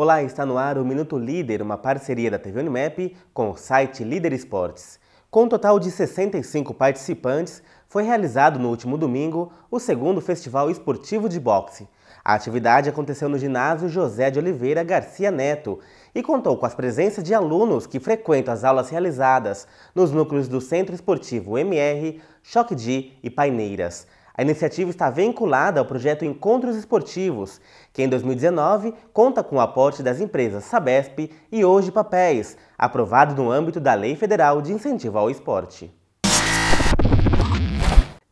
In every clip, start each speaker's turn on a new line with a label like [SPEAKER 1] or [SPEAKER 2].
[SPEAKER 1] Olá, está no ar o Minuto Líder, uma parceria da TV Unimap com o site Líder Esportes. Com um total de 65 participantes, foi realizado no último domingo o segundo Festival Esportivo de Boxe. A atividade aconteceu no ginásio José de Oliveira Garcia Neto e contou com as presenças de alunos que frequentam as aulas realizadas nos núcleos do Centro Esportivo MR, Choque D e Paineiras. A iniciativa está vinculada ao projeto Encontros Esportivos, que em 2019 conta com o aporte das empresas Sabesp e Hoje Papéis, aprovado no âmbito da Lei Federal de Incentivo ao Esporte.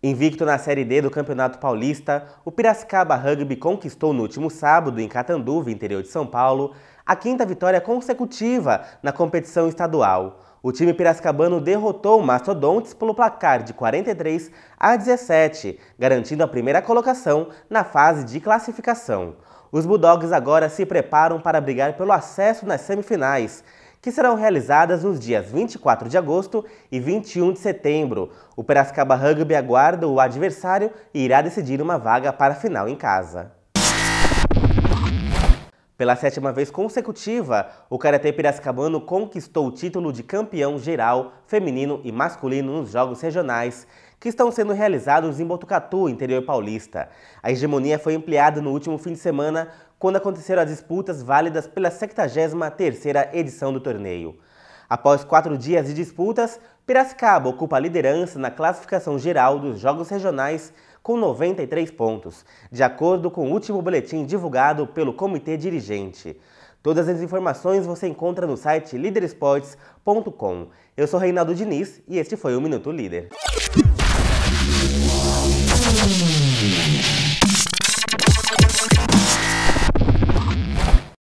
[SPEAKER 1] Invicto na Série D do Campeonato Paulista, o Piracicaba Rugby conquistou no último sábado, em Catanduva, interior de São Paulo, a quinta vitória consecutiva na competição estadual. O time piracicabano derrotou o Mastodontes pelo placar de 43 a 17, garantindo a primeira colocação na fase de classificação. Os Bulldogs agora se preparam para brigar pelo acesso nas semifinais, que serão realizadas nos dias 24 de agosto e 21 de setembro. O Piracicaba Rugby aguarda o adversário e irá decidir uma vaga para a final em casa. Pela sétima vez consecutiva, o Karatê Piracicabano conquistou o título de campeão geral, feminino e masculino nos Jogos Regionais, que estão sendo realizados em Botucatu, interior paulista. A hegemonia foi ampliada no último fim de semana, quando aconteceram as disputas válidas pela 73ª edição do torneio. Após quatro dias de disputas, Piracicaba ocupa a liderança na classificação geral dos Jogos Regionais com 93 pontos, de acordo com o último boletim divulgado pelo Comitê Dirigente. Todas as informações você encontra no site lideresportes.com. Eu sou Reinaldo Diniz e este foi o Minuto Líder.